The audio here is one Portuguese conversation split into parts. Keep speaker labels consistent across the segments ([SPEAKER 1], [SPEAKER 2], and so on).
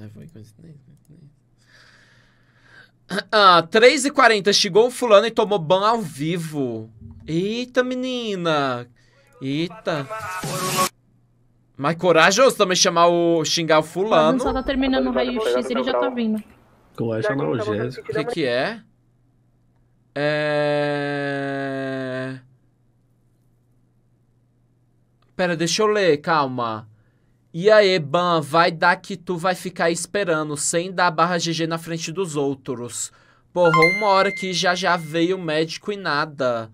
[SPEAKER 1] É, foi coincidência, coincidência. Ah, 3h40, chegou o fulano e tomou ban ao vivo. Eita, menina. Eita. Mas corajoso também chamar o... xingar o fulano. Só tá terminando o raio-x, ele já tá vindo. Eu acho analgésico. O que que é? É... Pera, deixa eu ler, calma. E aí, Ban, vai dar que tu vai ficar esperando, sem dar barra GG na frente dos outros. Porra, uma hora que já já veio o médico e nada.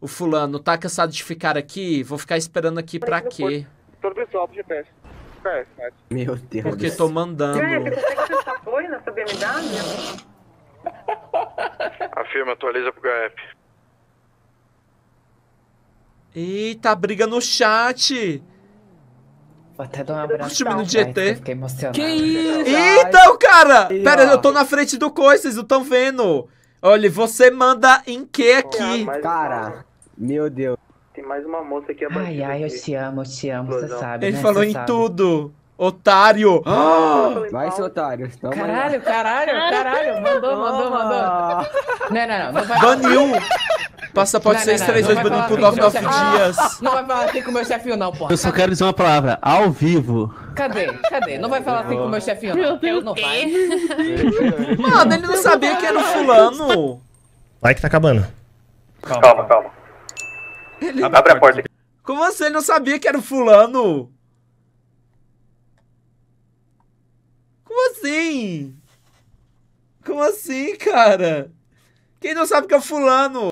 [SPEAKER 1] O fulano, tá cansado de ficar aqui? Vou ficar esperando aqui pra quê? Todo pessoal pro GPS. Né? Meu Deus. Porque tô mandando. Afirma, atualiza pro GAEP. Eita, briga no chat! Vou até dar um abraço. O no GT. Fiquei emocionado. Que isso? Então, cara! E, Pera, ó. eu tô na frente do coisa, vocês não estão vendo. Olha, você manda em que aqui? Ah, cara, uma... meu Deus. Tem mais uma moça aqui abaixo. Ai, ai, eu te amo, eu te amo, você sabe. Ele né? falou em sabe. tudo. Otário! Ah, vai ser otário. Caralho, caralho, caralho, caralho. Mandou, mandou, mandou. Ah. Não, não, não. não vai...
[SPEAKER 2] Passaporte 632 bandido por 99 dias.
[SPEAKER 1] Não vai falar assim com o meu chefinho, não, pô. Eu só quero dizer uma palavra. Ao vivo. Cadê? Cadê? Não vai falar assim com o meu chefinho, não. Meu Deus, não vai. Mano, ele não sabia que era o fulano. Vai que tá acabando. Calma, calma. calma. Ele... Abre a porta aqui. Como assim? Ele não sabia que era o fulano? Como assim? Como assim, cara? Quem não sabe que é o fulano?